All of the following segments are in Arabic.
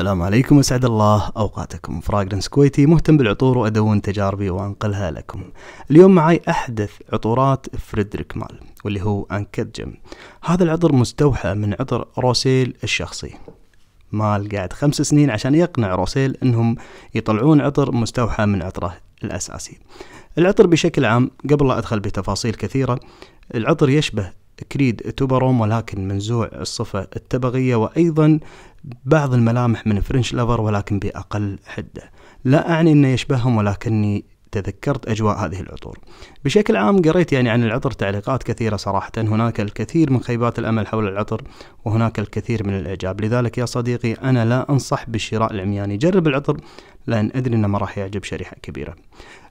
السلام عليكم وسعد الله اوقاتكم فراغرنس كويتي مهتم بالعطور وادون تجاربي وانقلها لكم اليوم معي احدث عطورات فريدريك مال واللي هو انكتجم هذا العطر مستوحى من عطر روسيل الشخصي مال قاعد خمس سنين عشان يقنع روسيل انهم يطلعون عطر مستوحى من عطره الاساسي العطر بشكل عام قبل لا ادخل بتفاصيل كثيره العطر يشبه كريد توبروم ولكن منزوع الصفة التبغية وأيضا بعض الملامح من فرنش لافر ولكن بأقل حدة لا أعني أنه يشبههم ولكني تذكرت أجواء هذه العطور بشكل عام قريت يعني عن العطر تعليقات كثيرة صراحة هناك الكثير من خيبات الأمل حول العطر وهناك الكثير من الإعجاب لذلك يا صديقي أنا لا أنصح بالشراء العمياني جرب العطر لأن أدري أنه ما راح يعجب شريحة كبيرة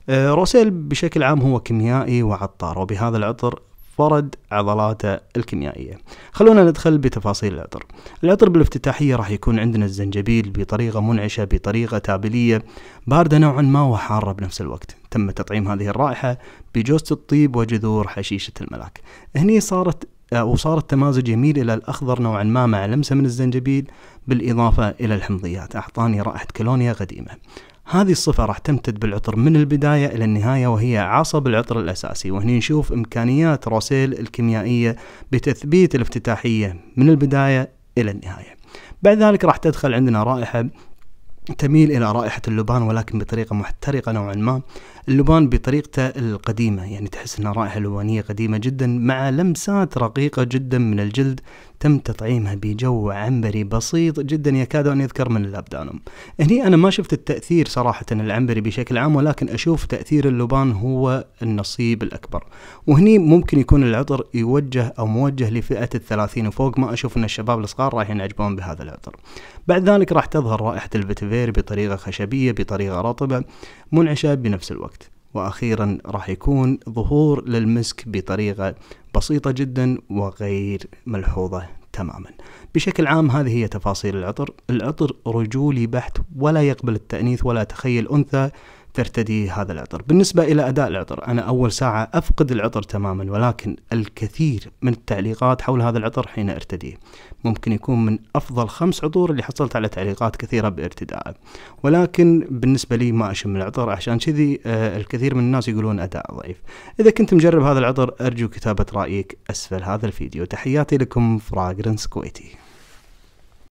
آه، روسيل بشكل عام هو كيميائي وعطار وبهذا العطر فرد عضلاته الكيميائية خلونا ندخل بتفاصيل العطر العطر بالافتتاحية راح يكون عندنا الزنجبيل بطريقة منعشة بطريقة تابلية باردة نوعا ما وحارة بنفس الوقت تم تطعيم هذه الرائحة بجوزة الطيب وجذور حشيشة الملاك هني صارت آه، وصار التمازج يميل إلى الأخضر نوعا ما مع لمسة من الزنجبيل بالإضافة إلى الحمضيات أعطاني رائحة كلونيا قديمة هذه الصفة راح تمتد بالعطر من البداية إلى النهاية وهي عصب العطر الأساسي وهنا نشوف إمكانيات روسيل الكيميائية بتثبيت الافتتاحية من البداية إلى النهاية بعد ذلك راح تدخل عندنا رائحة تميل إلى رائحة اللبان ولكن بطريقة محترقة نوعا ما اللبان بطريقته القديمة يعني تحس أنها رائحة لبانية قديمة جدا مع لمسات رقيقة جدا من الجلد تم تطعيمها بجو عنبري بسيط جدا يكاد أن يذكر من الأبدانم هني أنا ما شفت التأثير صراحة العنبري بشكل عام ولكن أشوف تأثير اللبان هو النصيب الأكبر وهني ممكن يكون العطر يوجه أو موجه لفئة الثلاثين وفوق ما أشوف أن الشباب الصغار راح ينعجبون بهذا العطر بعد ذلك راح تظهر رائحة الفتيفير بطريقة خشبية بطريقة رطبة منعشة بنفس الوقت واخيرا راح يكون ظهور للمسك بطريقه بسيطه جدا وغير ملحوظه تماما بشكل عام هذه هي تفاصيل العطر العطر رجولي بحت ولا يقبل التأنيث ولا تخيل أنثى ترتدي هذا العطر بالنسبة إلى أداء العطر أنا أول ساعة أفقد العطر تماما ولكن الكثير من التعليقات حول هذا العطر حين أرتديه ممكن يكون من أفضل خمس عطور اللي حصلت على تعليقات كثيرة بارتدائه ولكن بالنسبة لي ما أشم العطر عشان كذي آه، الكثير من الناس يقولون أداء ضعيف إذا كنت مجرب هذا العطر أرجو كتابة رأيك أسفل هذا الفيديو تحياتي لكم فراغرنس كويتي